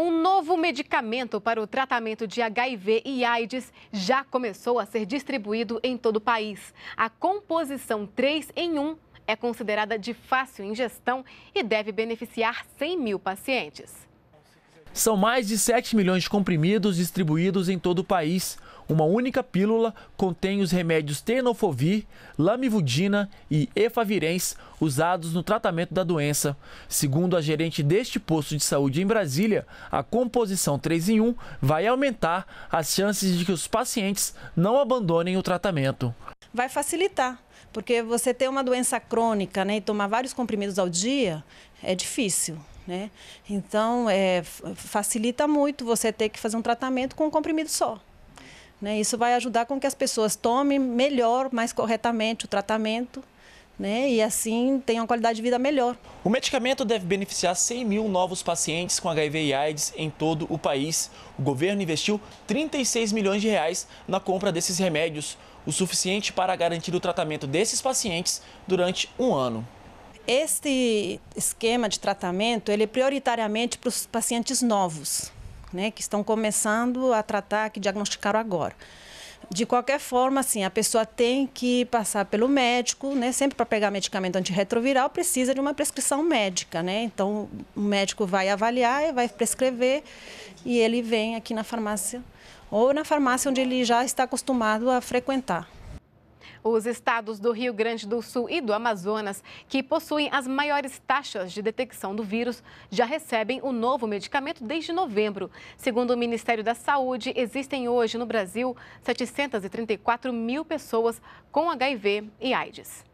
Um novo medicamento para o tratamento de HIV e AIDS já começou a ser distribuído em todo o país. A composição 3 em 1 é considerada de fácil ingestão e deve beneficiar 100 mil pacientes. São mais de 7 milhões de comprimidos distribuídos em todo o país. Uma única pílula contém os remédios tenofovir, lamivudina e efavirens usados no tratamento da doença. Segundo a gerente deste posto de saúde em Brasília, a composição 3 em 1 vai aumentar as chances de que os pacientes não abandonem o tratamento vai facilitar, porque você ter uma doença crônica né, e tomar vários comprimidos ao dia é difícil. Né? Então, é, facilita muito você ter que fazer um tratamento com um comprimido só. Né? Isso vai ajudar com que as pessoas tomem melhor, mais corretamente o tratamento né? E assim tenham uma qualidade de vida melhor. O medicamento deve beneficiar 100 mil novos pacientes com HIV e AIDS em todo o país. O governo investiu 36 milhões de reais na compra desses remédios, o suficiente para garantir o tratamento desses pacientes durante um ano. Este esquema de tratamento ele é prioritariamente para os pacientes novos, né, que estão começando a tratar, que diagnosticaram agora. De qualquer forma, assim, a pessoa tem que passar pelo médico, né? Sempre para pegar medicamento antirretroviral precisa de uma prescrição médica, né? Então, o médico vai avaliar e vai prescrever e ele vem aqui na farmácia ou na farmácia onde ele já está acostumado a frequentar. Os estados do Rio Grande do Sul e do Amazonas, que possuem as maiores taxas de detecção do vírus, já recebem o novo medicamento desde novembro. Segundo o Ministério da Saúde, existem hoje no Brasil 734 mil pessoas com HIV e AIDS.